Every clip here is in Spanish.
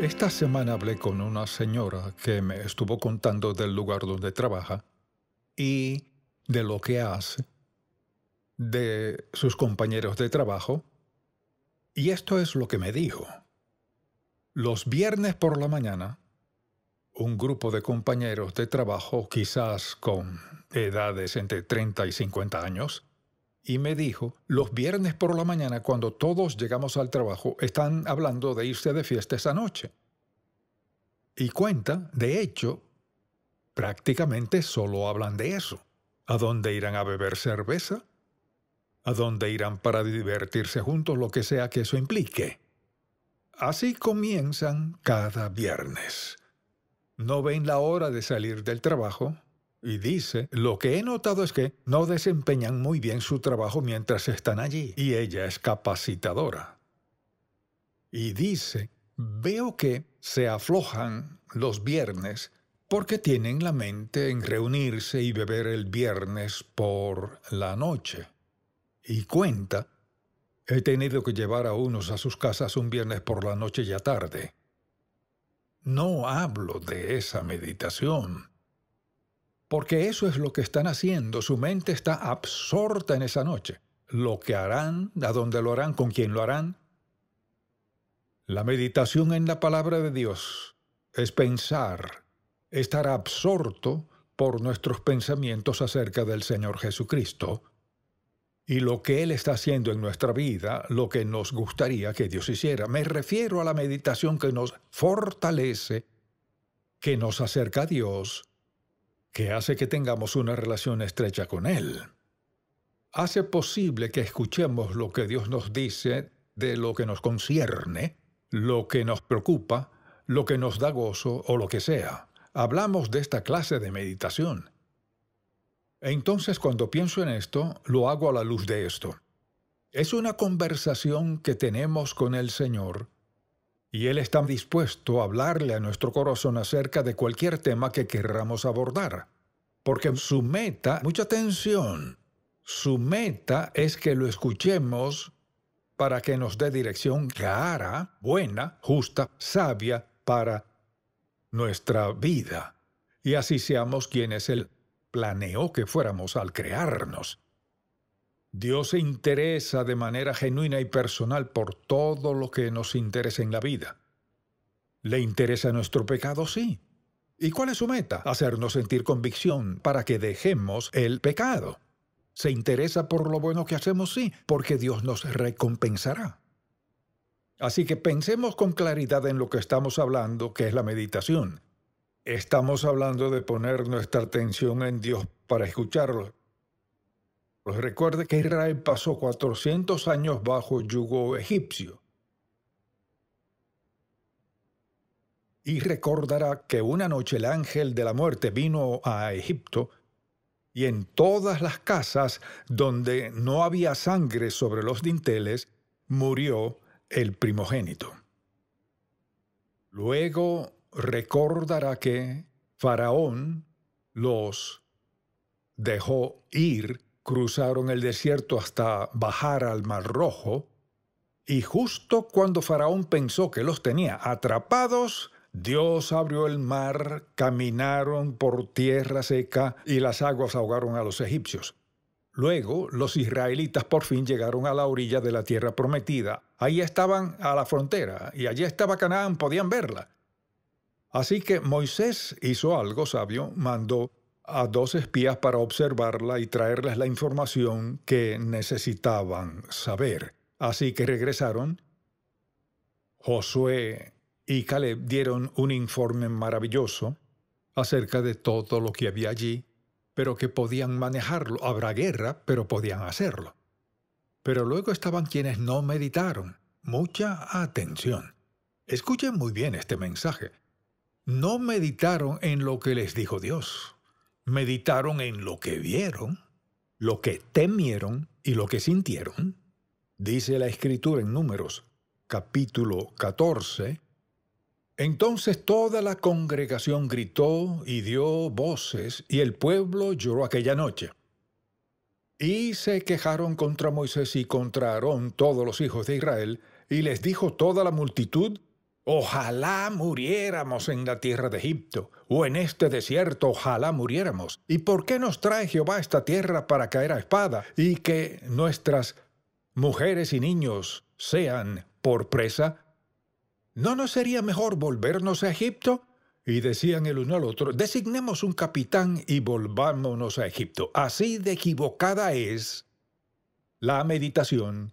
Esta semana hablé con una señora que me estuvo contando del lugar donde trabaja y de lo que hace, de sus compañeros de trabajo, y esto es lo que me dijo. Los viernes por la mañana, un grupo de compañeros de trabajo, quizás con edades entre 30 y 50 años, y me dijo, los viernes por la mañana cuando todos llegamos al trabajo están hablando de irse de fiesta esa noche. Y cuenta, de hecho, prácticamente solo hablan de eso. ¿A dónde irán a beber cerveza? ¿A dónde irán para divertirse juntos, lo que sea que eso implique? Así comienzan cada viernes. No ven la hora de salir del trabajo, y dice, lo que he notado es que no desempeñan muy bien su trabajo mientras están allí, y ella es capacitadora. Y dice, veo que se aflojan los viernes porque tienen la mente en reunirse y beber el viernes por la noche. Y cuenta, he tenido que llevar a unos a sus casas un viernes por la noche ya tarde. No hablo de esa meditación, porque eso es lo que están haciendo. Su mente está absorta en esa noche. Lo que harán, a dónde lo harán, con quién lo harán. La meditación en la palabra de Dios es pensar, estar absorto por nuestros pensamientos acerca del Señor Jesucristo y lo que Él está haciendo en nuestra vida, lo que nos gustaría que Dios hiciera. Me refiero a la meditación que nos fortalece, que nos acerca a Dios que hace que tengamos una relación estrecha con Él. Hace posible que escuchemos lo que Dios nos dice de lo que nos concierne, lo que nos preocupa, lo que nos da gozo o lo que sea. Hablamos de esta clase de meditación. entonces cuando pienso en esto, lo hago a la luz de esto. Es una conversación que tenemos con el Señor y Él está dispuesto a hablarle a nuestro corazón acerca de cualquier tema que querramos abordar. Porque su meta, mucha atención, su meta es que lo escuchemos para que nos dé dirección clara, buena, justa, sabia para nuestra vida. Y así seamos quienes Él planeó que fuéramos al crearnos. Dios se interesa de manera genuina y personal por todo lo que nos interesa en la vida. ¿Le interesa nuestro pecado? Sí. ¿Y cuál es su meta? Hacernos sentir convicción para que dejemos el pecado. ¿Se interesa por lo bueno que hacemos? Sí, porque Dios nos recompensará. Así que pensemos con claridad en lo que estamos hablando, que es la meditación. Estamos hablando de poner nuestra atención en Dios para escucharlo, pues recuerde que Israel pasó 400 años bajo yugo egipcio. Y recordará que una noche el ángel de la muerte vino a Egipto y en todas las casas donde no había sangre sobre los dinteles murió el primogénito. Luego recordará que Faraón los dejó ir cruzaron el desierto hasta bajar al Mar Rojo, y justo cuando Faraón pensó que los tenía atrapados, Dios abrió el mar, caminaron por tierra seca y las aguas ahogaron a los egipcios. Luego los israelitas por fin llegaron a la orilla de la tierra prometida. Ahí estaban a la frontera y allí estaba Canaán, podían verla. Así que Moisés hizo algo sabio, mandó a dos espías para observarla y traerles la información que necesitaban saber. Así que regresaron. Josué y Caleb dieron un informe maravilloso acerca de todo lo que había allí, pero que podían manejarlo. Habrá guerra, pero podían hacerlo. Pero luego estaban quienes no meditaron. Mucha atención. Escuchen muy bien este mensaje. No meditaron en lo que les dijo Dios meditaron en lo que vieron, lo que temieron y lo que sintieron. Dice la escritura en números capítulo 14. Entonces toda la congregación gritó y dio voces y el pueblo lloró aquella noche. Y se quejaron contra Moisés y contra Aarón todos los hijos de Israel, y les dijo toda la multitud Ojalá muriéramos en la tierra de Egipto, o en este desierto, ojalá muriéramos. ¿Y por qué nos trae Jehová a esta tierra para caer a espada y que nuestras mujeres y niños sean por presa? ¿No nos sería mejor volvernos a Egipto? Y decían el uno al otro, designemos un capitán y volvámonos a Egipto. Así de equivocada es la meditación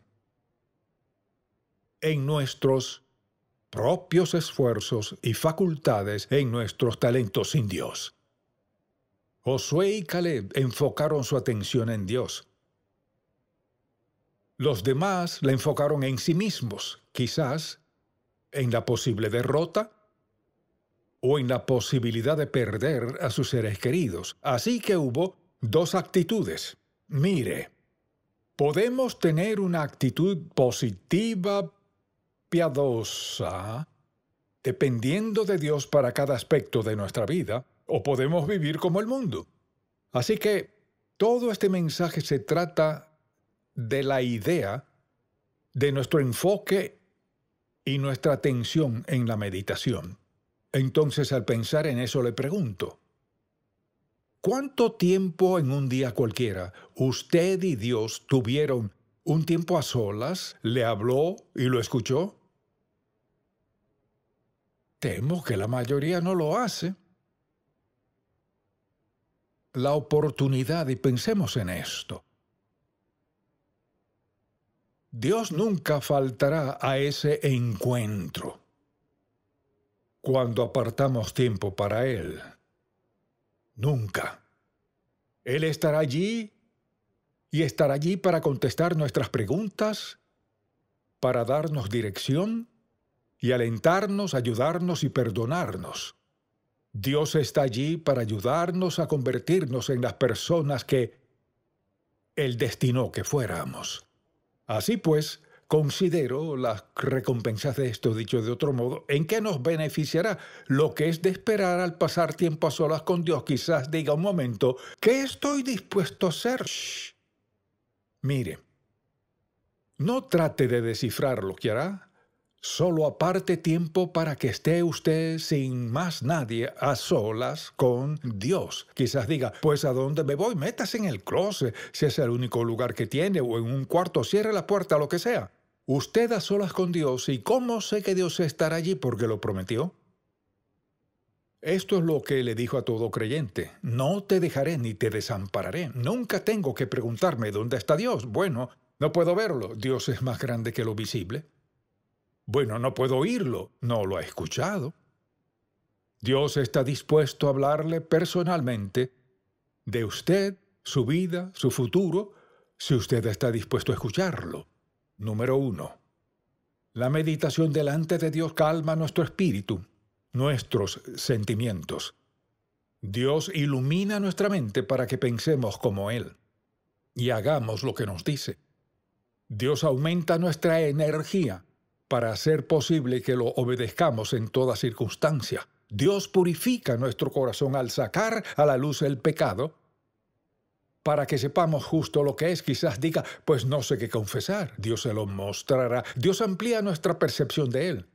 en nuestros propios esfuerzos y facultades en nuestros talentos sin Dios. Josué y Caleb enfocaron su atención en Dios. Los demás la enfocaron en sí mismos, quizás en la posible derrota o en la posibilidad de perder a sus seres queridos. Así que hubo dos actitudes. Mire, podemos tener una actitud positiva, piadosa, dependiendo de Dios para cada aspecto de nuestra vida, o podemos vivir como el mundo. Así que todo este mensaje se trata de la idea, de nuestro enfoque y nuestra atención en la meditación. Entonces al pensar en eso le pregunto, ¿cuánto tiempo en un día cualquiera usted y Dios tuvieron un tiempo a solas, le habló y lo escuchó? Temo que la mayoría no lo hace. La oportunidad, y pensemos en esto. Dios nunca faltará a ese encuentro cuando apartamos tiempo para Él. Nunca. Él estará allí y estará allí para contestar nuestras preguntas, para darnos dirección y alentarnos, ayudarnos y perdonarnos. Dios está allí para ayudarnos a convertirnos en las personas que Él destinó que fuéramos. Así pues, considero las recompensas de esto, dicho de otro modo, en qué nos beneficiará lo que es de esperar al pasar tiempo a solas con Dios. Quizás diga un momento, ¿qué estoy dispuesto a hacer? Mire, no trate de descifrar lo que hará, Solo aparte tiempo para que esté usted sin más nadie a solas con Dios. Quizás diga, pues a dónde me voy, métase en el closet, si es el único lugar que tiene, o en un cuarto, cierre la puerta, lo que sea. Usted a solas con Dios, ¿y cómo sé que Dios estará allí porque lo prometió? Esto es lo que le dijo a todo creyente. No te dejaré ni te desampararé. Nunca tengo que preguntarme dónde está Dios. Bueno, no puedo verlo. Dios es más grande que lo visible. Bueno, no puedo oírlo, no lo ha escuchado. Dios está dispuesto a hablarle personalmente de usted, su vida, su futuro, si usted está dispuesto a escucharlo. Número uno. La meditación delante de Dios calma nuestro espíritu, nuestros sentimientos. Dios ilumina nuestra mente para que pensemos como Él y hagamos lo que nos dice. Dios aumenta nuestra energía para hacer posible que lo obedezcamos en toda circunstancia. Dios purifica nuestro corazón al sacar a la luz el pecado para que sepamos justo lo que es. Quizás diga, pues no sé qué confesar. Dios se lo mostrará. Dios amplía nuestra percepción de Él,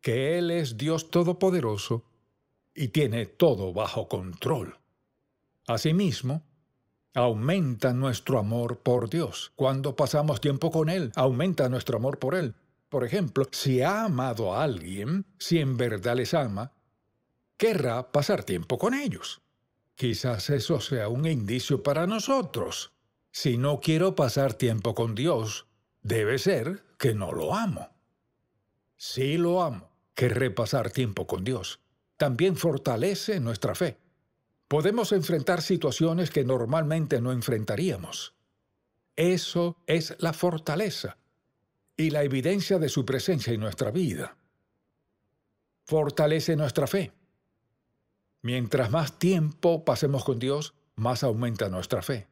que Él es Dios todopoderoso y tiene todo bajo control. Asimismo, aumenta nuestro amor por Dios. Cuando pasamos tiempo con Él, aumenta nuestro amor por Él. Por ejemplo, si ha amado a alguien, si en verdad les ama, querrá pasar tiempo con ellos. Quizás eso sea un indicio para nosotros. Si no quiero pasar tiempo con Dios, debe ser que no lo amo. Si lo amo, querré pasar tiempo con Dios. También fortalece nuestra fe. Podemos enfrentar situaciones que normalmente no enfrentaríamos. Eso es la fortaleza, y la evidencia de su presencia en nuestra vida. Fortalece nuestra fe. Mientras más tiempo pasemos con Dios, más aumenta nuestra fe.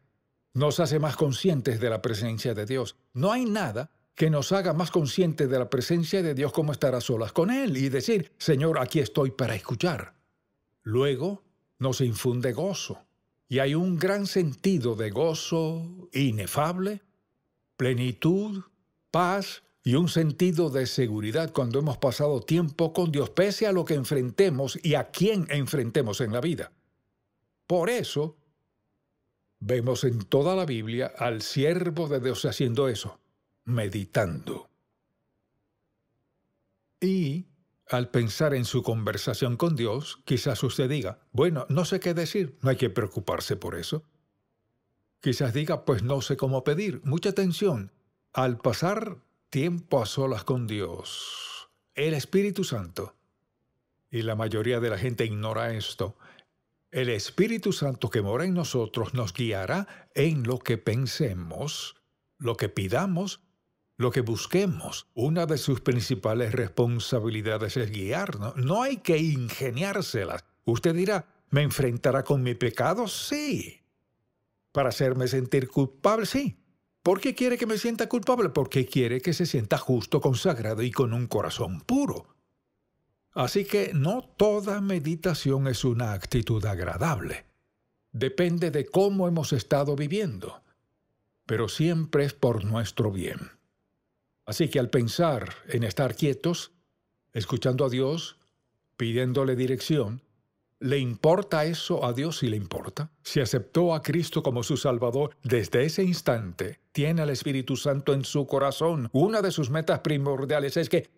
Nos hace más conscientes de la presencia de Dios. No hay nada que nos haga más conscientes de la presencia de Dios como estar a solas con Él y decir, Señor, aquí estoy para escuchar. Luego nos infunde gozo y hay un gran sentido de gozo inefable, plenitud, paz y un sentido de seguridad cuando hemos pasado tiempo con Dios, pese a lo que enfrentemos y a quién enfrentemos en la vida. Por eso, vemos en toda la Biblia al siervo de Dios haciendo eso, meditando. Y al pensar en su conversación con Dios, quizás usted diga, bueno, no sé qué decir, no hay que preocuparse por eso. Quizás diga, pues no sé cómo pedir, mucha atención, al pasar tiempo a solas con Dios, el Espíritu Santo, y la mayoría de la gente ignora esto, el Espíritu Santo que mora en nosotros nos guiará en lo que pensemos, lo que pidamos, lo que busquemos. Una de sus principales responsabilidades es guiarnos. No hay que ingeniárselas. Usted dirá, ¿me enfrentará con mi pecado? Sí. ¿Para hacerme sentir culpable? Sí. ¿Por qué quiere que me sienta culpable? Porque quiere que se sienta justo, consagrado y con un corazón puro. Así que no toda meditación es una actitud agradable. Depende de cómo hemos estado viviendo, pero siempre es por nuestro bien. Así que al pensar en estar quietos, escuchando a Dios, pidiéndole dirección, ¿Le importa eso a Dios si le importa? Si aceptó a Cristo como su Salvador, desde ese instante tiene al Espíritu Santo en su corazón. Una de sus metas primordiales es que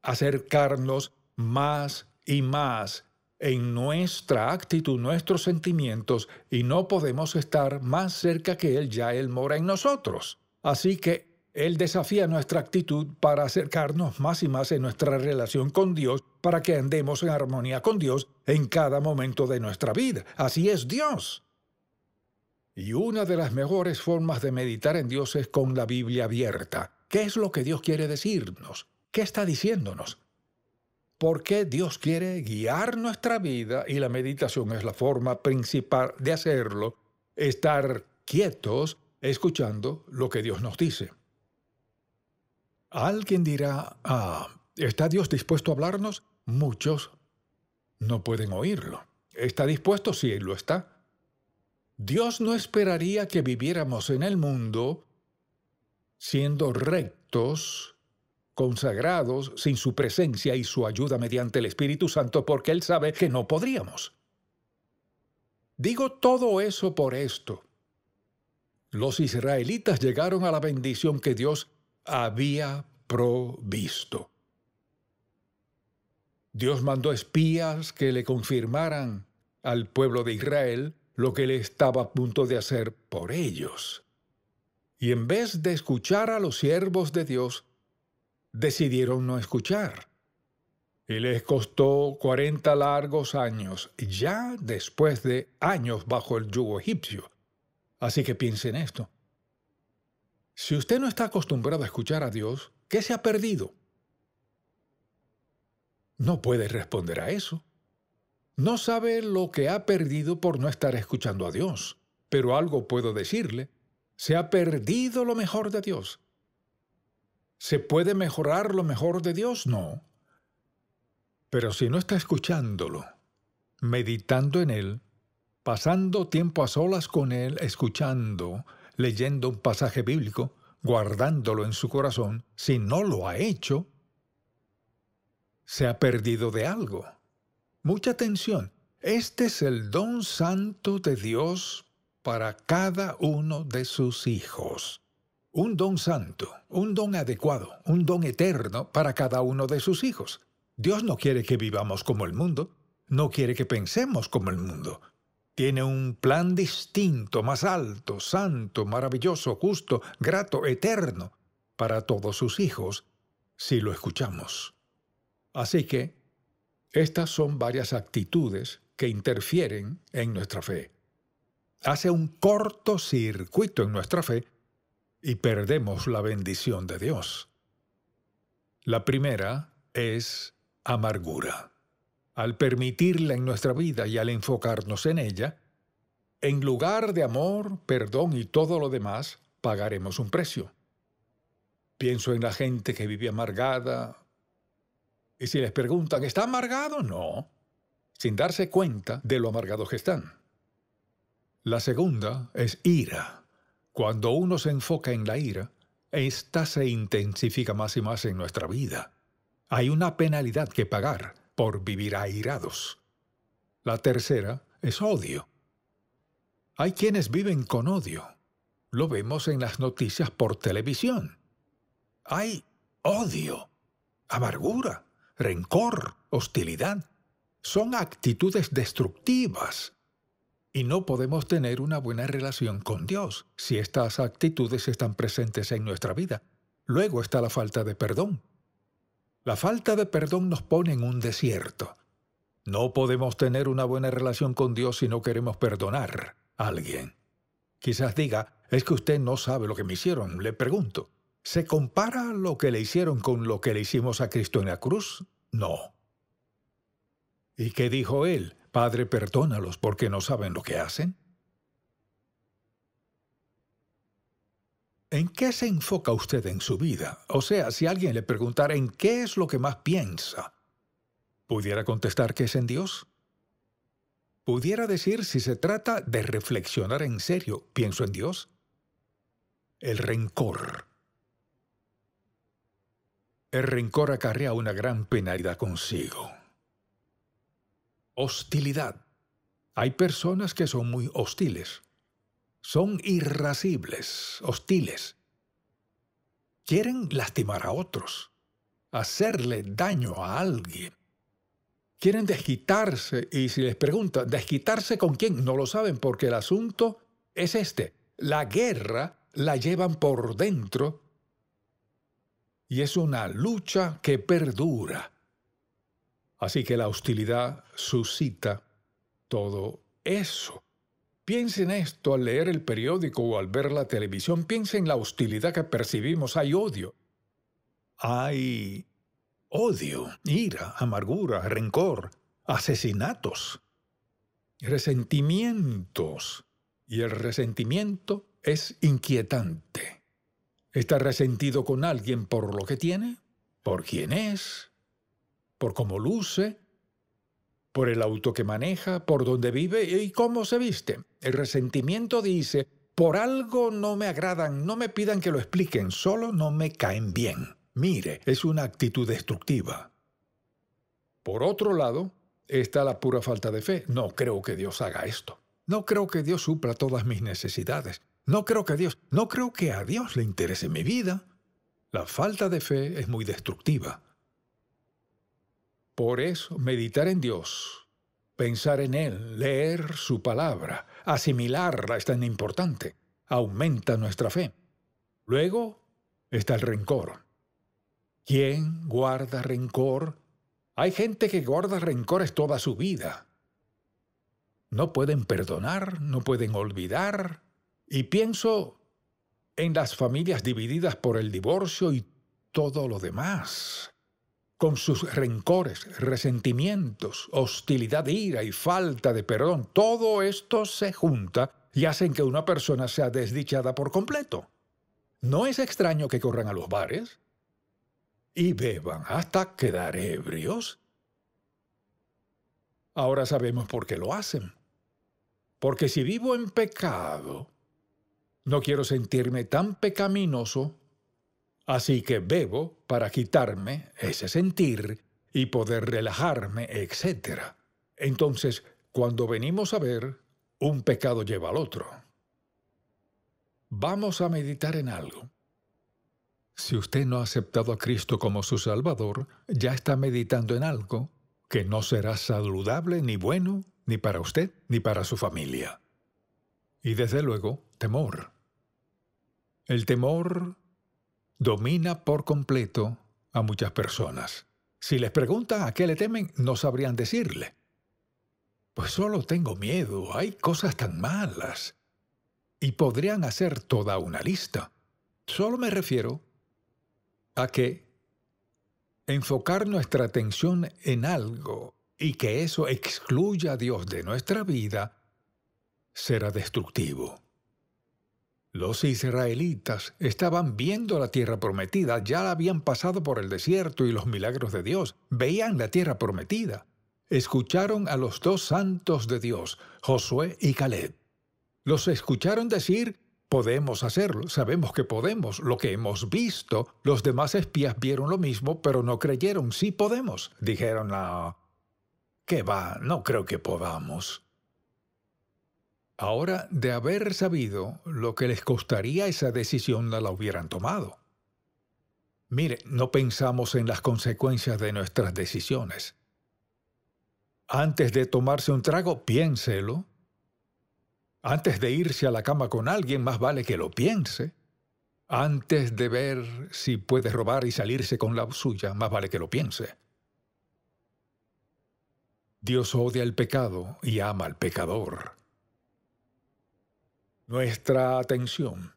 acercarnos más y más en nuestra actitud, nuestros sentimientos, y no podemos estar más cerca que Él, ya Él mora en nosotros. Así que él desafía nuestra actitud para acercarnos más y más en nuestra relación con Dios, para que andemos en armonía con Dios en cada momento de nuestra vida. Así es Dios. Y una de las mejores formas de meditar en Dios es con la Biblia abierta. ¿Qué es lo que Dios quiere decirnos? ¿Qué está diciéndonos? Porque Dios quiere guiar nuestra vida y la meditación es la forma principal de hacerlo? Estar quietos escuchando lo que Dios nos dice. Alguien dirá, ah, ¿está Dios dispuesto a hablarnos? Muchos no pueden oírlo. ¿Está dispuesto? Sí, lo está. Dios no esperaría que viviéramos en el mundo siendo rectos, consagrados, sin su presencia y su ayuda mediante el Espíritu Santo, porque Él sabe que no podríamos. Digo todo eso por esto. Los israelitas llegaron a la bendición que Dios había provisto. Dios mandó espías que le confirmaran al pueblo de Israel lo que le estaba a punto de hacer por ellos. Y en vez de escuchar a los siervos de Dios, decidieron no escuchar. Y les costó cuarenta largos años, ya después de años bajo el yugo egipcio. Así que piensen esto. Si usted no está acostumbrado a escuchar a Dios, ¿qué se ha perdido? No puede responder a eso. No sabe lo que ha perdido por no estar escuchando a Dios, pero algo puedo decirle. Se ha perdido lo mejor de Dios. ¿Se puede mejorar lo mejor de Dios? No. Pero si no está escuchándolo, meditando en Él, pasando tiempo a solas con Él, escuchando, leyendo un pasaje bíblico, guardándolo en su corazón, si no lo ha hecho, se ha perdido de algo. Mucha atención. Este es el don santo de Dios para cada uno de sus hijos. Un don santo, un don adecuado, un don eterno para cada uno de sus hijos. Dios no quiere que vivamos como el mundo, no quiere que pensemos como el mundo, tiene un plan distinto, más alto, santo, maravilloso, justo, grato, eterno, para todos sus hijos, si lo escuchamos. Así que, estas son varias actitudes que interfieren en nuestra fe. Hace un corto circuito en nuestra fe y perdemos la bendición de Dios. La primera es amargura al permitirla en nuestra vida y al enfocarnos en ella, en lugar de amor, perdón y todo lo demás, pagaremos un precio. Pienso en la gente que vive amargada. Y si les preguntan, ¿está amargado? No, sin darse cuenta de lo amargados que están. La segunda es ira. Cuando uno se enfoca en la ira, ésta se intensifica más y más en nuestra vida. Hay una penalidad que pagar por vivir airados. La tercera es odio. Hay quienes viven con odio. Lo vemos en las noticias por televisión. Hay odio, amargura, rencor, hostilidad. Son actitudes destructivas. Y no podemos tener una buena relación con Dios si estas actitudes están presentes en nuestra vida. Luego está la falta de perdón, la falta de perdón nos pone en un desierto. No podemos tener una buena relación con Dios si no queremos perdonar a alguien. Quizás diga, es que usted no sabe lo que me hicieron, le pregunto. ¿Se compara lo que le hicieron con lo que le hicimos a Cristo en la cruz? No. ¿Y qué dijo él? Padre, perdónalos porque no saben lo que hacen. ¿En qué se enfoca usted en su vida? O sea, si alguien le preguntara en qué es lo que más piensa, ¿pudiera contestar que es en Dios? Pudiera decir si se trata de reflexionar en serio, ¿pienso en Dios? El rencor. El rencor acarrea una gran penalidad consigo. Hostilidad. Hay personas que son muy hostiles. Son irascibles, hostiles. Quieren lastimar a otros, hacerle daño a alguien. Quieren desquitarse y si les pregunta, ¿desquitarse con quién? No lo saben porque el asunto es este. La guerra la llevan por dentro y es una lucha que perdura. Así que la hostilidad suscita todo eso. Piensen en esto al leer el periódico o al ver la televisión. Piensen en la hostilidad que percibimos. Hay odio. Hay odio, ira, amargura, rencor, asesinatos, resentimientos. Y el resentimiento es inquietante. Está resentido con alguien por lo que tiene, por quién es, por cómo luce, por el auto que maneja, por dónde vive y cómo se viste. El resentimiento dice, por algo no me agradan, no me pidan que lo expliquen, solo no me caen bien. Mire, es una actitud destructiva. Por otro lado, está la pura falta de fe. No creo que Dios haga esto. No creo que Dios supla todas mis necesidades. No creo que Dios, no creo que a Dios le interese mi vida. La falta de fe es muy destructiva. Por eso, meditar en Dios, pensar en Él, leer su palabra, asimilarla es tan importante. Aumenta nuestra fe. Luego está el rencor. ¿Quién guarda rencor? Hay gente que guarda rencores toda su vida. No pueden perdonar, no pueden olvidar. Y pienso en las familias divididas por el divorcio y todo lo demás con sus rencores, resentimientos, hostilidad, ira y falta de perdón. Todo esto se junta y hacen que una persona sea desdichada por completo. No es extraño que corran a los bares y beban hasta quedar ebrios. Ahora sabemos por qué lo hacen. Porque si vivo en pecado, no quiero sentirme tan pecaminoso Así que bebo para quitarme ese sentir y poder relajarme, etc. Entonces, cuando venimos a ver, un pecado lleva al otro. Vamos a meditar en algo. Si usted no ha aceptado a Cristo como su Salvador, ya está meditando en algo que no será saludable ni bueno ni para usted ni para su familia. Y desde luego, temor. El temor domina por completo a muchas personas. Si les preguntan a qué le temen, no sabrían decirle. Pues solo tengo miedo, hay cosas tan malas. Y podrían hacer toda una lista. Solo me refiero a que enfocar nuestra atención en algo y que eso excluya a Dios de nuestra vida será destructivo. Los israelitas estaban viendo la tierra prometida, ya la habían pasado por el desierto y los milagros de Dios, veían la tierra prometida. Escucharon a los dos santos de Dios, Josué y Caleb. Los escucharon decir, podemos hacerlo, sabemos que podemos, lo que hemos visto, los demás espías vieron lo mismo, pero no creyeron, sí podemos. Dijeron, no, qué va, no creo que podamos. Ahora, de haber sabido lo que les costaría esa decisión, no la hubieran tomado. Mire, no pensamos en las consecuencias de nuestras decisiones. Antes de tomarse un trago, piénselo. Antes de irse a la cama con alguien, más vale que lo piense. Antes de ver si puede robar y salirse con la suya, más vale que lo piense. Dios odia el pecado y ama al pecador nuestra atención,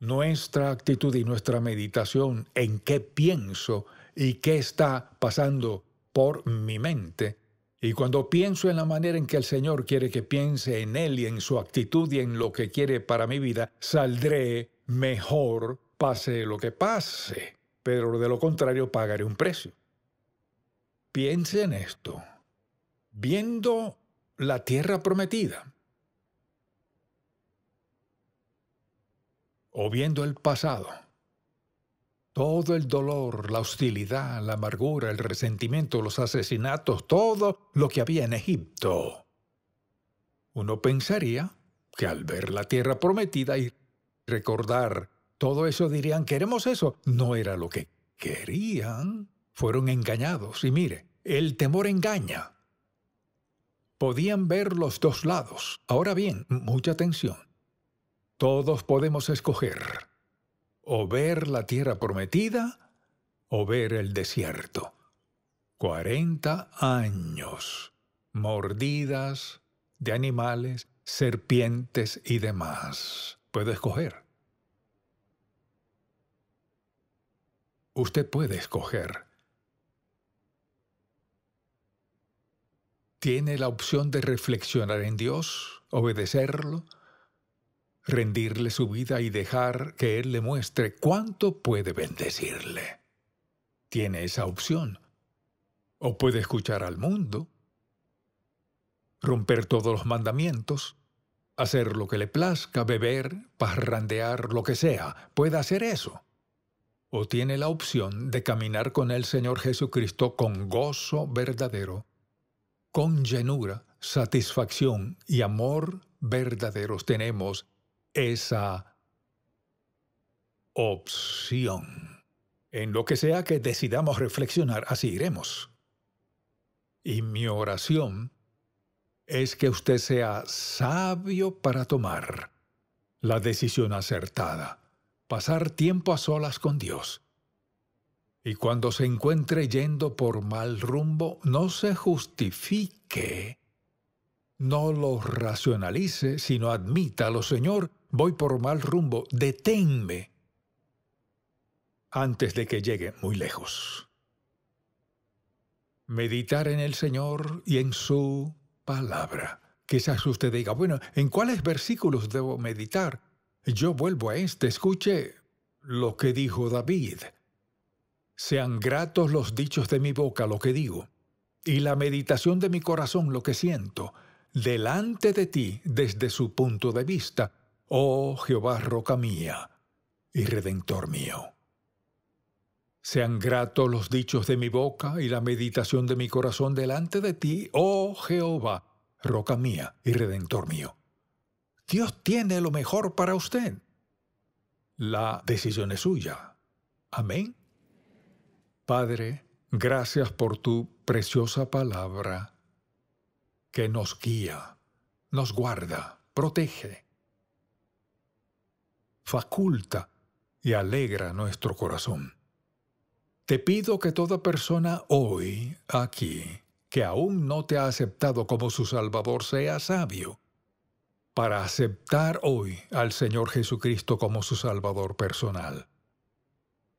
nuestra actitud y nuestra meditación en qué pienso y qué está pasando por mi mente. Y cuando pienso en la manera en que el Señor quiere que piense en Él y en su actitud y en lo que quiere para mi vida, saldré mejor, pase lo que pase. Pero de lo contrario pagaré un precio. Piense en esto. Viendo la tierra prometida, o viendo el pasado. Todo el dolor, la hostilidad, la amargura, el resentimiento, los asesinatos, todo lo que había en Egipto. Uno pensaría que al ver la tierra prometida y recordar todo eso dirían, queremos eso. No era lo que querían. Fueron engañados. Y mire, el temor engaña. Podían ver los dos lados. Ahora bien, mucha atención. Todos podemos escoger o ver la tierra prometida o ver el desierto. Cuarenta años, mordidas de animales, serpientes y demás. Puedo escoger. Usted puede escoger. Tiene la opción de reflexionar en Dios, obedecerlo, rendirle su vida y dejar que Él le muestre cuánto puede bendecirle. Tiene esa opción. O puede escuchar al mundo, romper todos los mandamientos, hacer lo que le plazca, beber, parrandear, lo que sea, puede hacer eso. O tiene la opción de caminar con el Señor Jesucristo con gozo verdadero, con llenura, satisfacción y amor verdaderos tenemos esa opción. En lo que sea que decidamos reflexionar, así iremos. Y mi oración es que usted sea sabio para tomar la decisión acertada, pasar tiempo a solas con Dios. Y cuando se encuentre yendo por mal rumbo, no se justifique no lo racionalice, sino admítalo, Señor, voy por mal rumbo, deténme antes de que llegue muy lejos. Meditar en el Señor y en su palabra. Quizás usted diga, bueno, ¿en cuáles versículos debo meditar? Yo vuelvo a este, escuche lo que dijo David. Sean gratos los dichos de mi boca, lo que digo, y la meditación de mi corazón, lo que siento delante de ti desde su punto de vista, oh Jehová roca mía y redentor mío. Sean gratos los dichos de mi boca y la meditación de mi corazón delante de ti, oh Jehová, roca mía y redentor mío. Dios tiene lo mejor para usted. La decisión es suya. Amén. Padre, gracias por tu preciosa palabra que nos guía, nos guarda, protege, faculta y alegra nuestro corazón. Te pido que toda persona hoy, aquí, que aún no te ha aceptado como su Salvador, sea sabio para aceptar hoy al Señor Jesucristo como su Salvador personal.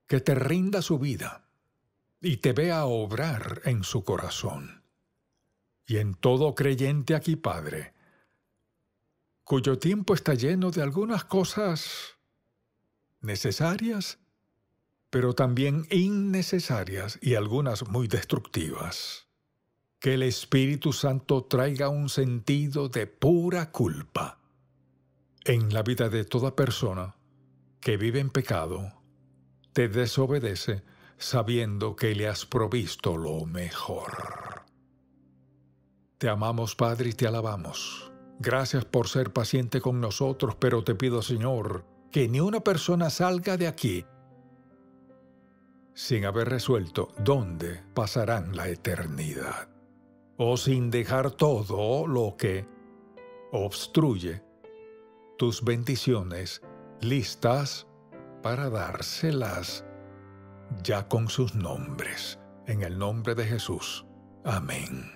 Que te rinda su vida y te vea obrar en su corazón y en todo creyente aquí, Padre, cuyo tiempo está lleno de algunas cosas necesarias, pero también innecesarias y algunas muy destructivas. Que el Espíritu Santo traiga un sentido de pura culpa en la vida de toda persona que vive en pecado, te desobedece sabiendo que le has provisto lo mejor. Te amamos, Padre, y te alabamos. Gracias por ser paciente con nosotros, pero te pido, Señor, que ni una persona salga de aquí sin haber resuelto dónde pasarán la eternidad, o sin dejar todo lo que obstruye tus bendiciones listas para dárselas ya con sus nombres. En el nombre de Jesús. Amén.